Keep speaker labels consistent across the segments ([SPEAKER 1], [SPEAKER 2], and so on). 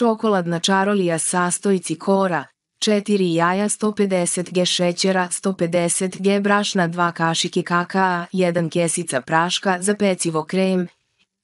[SPEAKER 1] čokoladna čarolija sastojci kora, 4 jaja 150 g šećera 150 g brašna 2 kašike kakaa 1 kesica praška za pecivo krem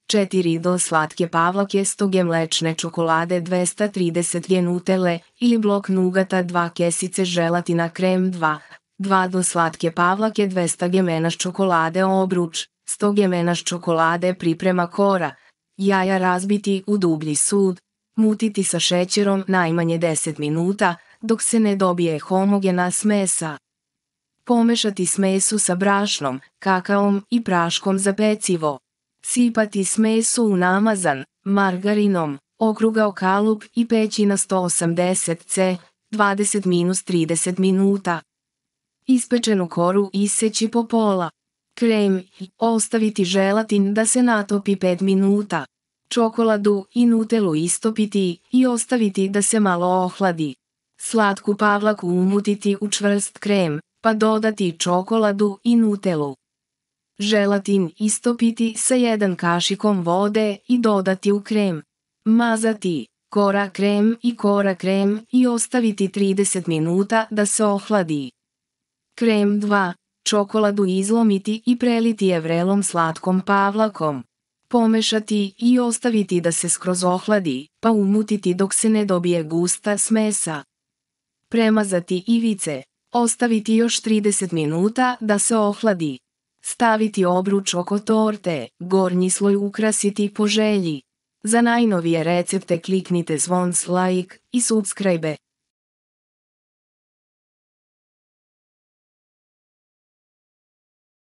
[SPEAKER 1] 4 do slatke pavlake 100 g mlečne čokolade 230 g nutele ili blok nugata 2 kesice želatina krem 2 2 do slatke pavlake 200 g menaš čokolade obruč 100 g menaš čokolade priprema kora jaja razbiti u dublji sud Mutiti sa šećerom najmanje 10 minuta, dok se ne dobije homogena smesa. Pomešati smesu sa brašnom, kakaom i praškom za pecivo. Sipati smesu u namazan, margarinom, okrugao kalup i peći na 180 C, 20-30 minuta. Ispečenu koru iseći po pola. Krem, ostaviti želatin da se natopi 5 minuta čokoladu i nutelu istopiti i ostaviti da se malo ohladi. Slatku pavlaku umutiti u čvrst krem, pa dodati čokoladu i nutelu. Želatin istopiti sa jedan kašikom vode i dodati u krem. Mazati kora krem i kora krem i ostaviti 30 minuta da se ohladi. Krem 2. Čokoladu izlomiti i preliti je vrelom slatkom pavlakom pomešati i ostaviti da se skroz ohladi, pa umutiti dok se ne dobije gusta smesa. Premazati ivice, ostaviti još 30 minuta da se ohladi. Staviti obruč oko torte, gornji sloj ukrasiti po želji. Za najnovije recepte kliknite zvonc like i subscribe.